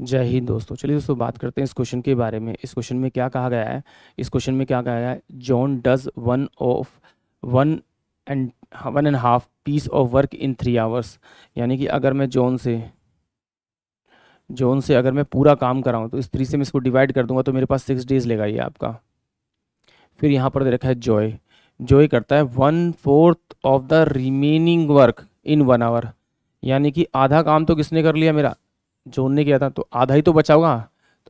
जय हिंद दोस्तों चलिए दोस्तों बात करते हैं इस क्वेश्चन के बारे में इस क्वेश्चन में क्या कहा गया है इस क्वेश्चन में क्या कहा गया है John does one of one and one and half piece of work in three hours यानी कि अगर मैं जॉन से जॉन से अगर मैं पूरा काम कराऊँ तो इस थ्री से मैं इसको डिवाइड कर दूंगा तो मेरे पास सिक्स डेज लेगा ये आपका फिर यहाँ पर दे रखा है जॉय जॉय करता है one fourth of the remaining work in one hour यानी कि आधा काम तो किसने कर लिया मेरा जोड़ने किया था तो आधा ही तो बचा होगा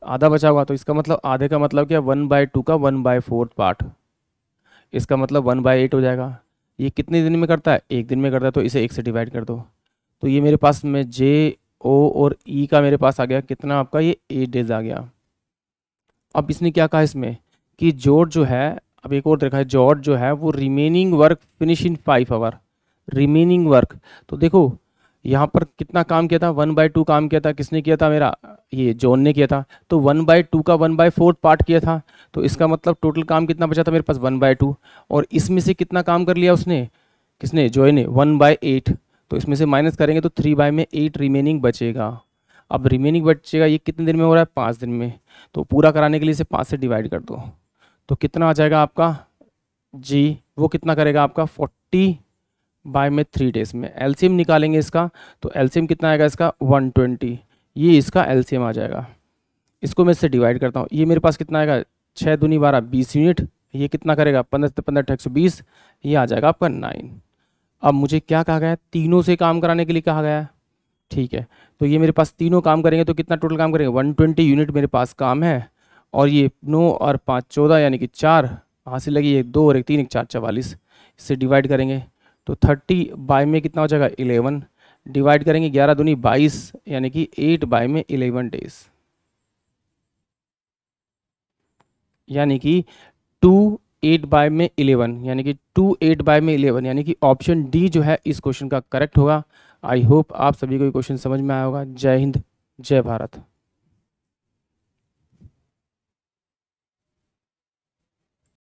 तो आधा बचा होगा तो इसका मतलब आधे का मतलब क्या वन बाई टू का वन बाई फोर्थ पार्ट इसका मतलब वन बाई एट हो जाएगा ये कितने दिन में करता है एक दिन में करता है तो इसे एक से डिवाइड कर दो तो ये मेरे पास में जे ओ और ई e का मेरे पास आ गया कितना आपका ये एट डेज आ गया अब इसने क्या कहा इसमें कि जोड़ जो है अब एक और देखा है जॉर्ज जो है वो remaining work finish in five hour remaining work तो देखो यहाँ पर कितना काम किया था वन बाय टू काम किया था किसने किया था मेरा ये जोन ने किया था तो वन बाय टू का वन बाय फोर्थ पार्ट किया था तो इसका मतलब टोटल काम कितना बचा था मेरे पास वन बाय टू और इसमें से कितना काम कर लिया उसने किसने जॉय ने वन बाय एट तो इसमें से माइनस करेंगे तो थ्री बाय में एट रिमेनिंग बचेगा अब रिमेनिंग बचेगा ये कितने दिन में हो रहा है पाँच दिन में तो पूरा कराने के लिए इसे पाँच से डिवाइड कर दो तो कितना आ जाएगा आपका जी वो कितना करेगा आपका फोर्टी बाय में थ्री डेज में एलसीएम निकालेंगे इसका तो एलसीएम कितना आएगा इसका 120 ये इसका एलसीएम आ जाएगा इसको मैं इससे डिवाइड करता हूँ ये मेरे पास कितना आएगा छः दूनी बारह बीस यूनिट ये कितना करेगा पंद्रह से पंद्रह एक सौ बीस ये आ जाएगा आपका नाइन अब मुझे क्या कहा गया है तीनों से काम कराने के लिए कहा गया है ठीक है तो ये मेरे पास तीनों काम करेंगे तो कितना टोटल काम करेंगे वन ट्वेंटी यूनिट मेरे पास काम है और ये नौ और पाँच चौदह यानी कि चार हासिल लगी एक दो और एक तीन एक चार चवालीस इससे डिवाइड करेंगे तो थर्टी बाय में कितना हो जाएगा इलेवन डिवाइड करेंगे ग्यारह दूनी बाईस यानी कि एट बाय में इलेवन डेज यानी कि टू एट बाय में इलेवन यानी कि टू एट बाय में इलेवन यानी कि ऑप्शन डी जो है इस क्वेश्चन का करेक्ट होगा आई होप आप सभी को ये क्वेश्चन समझ में आया होगा जय हिंद जय भारत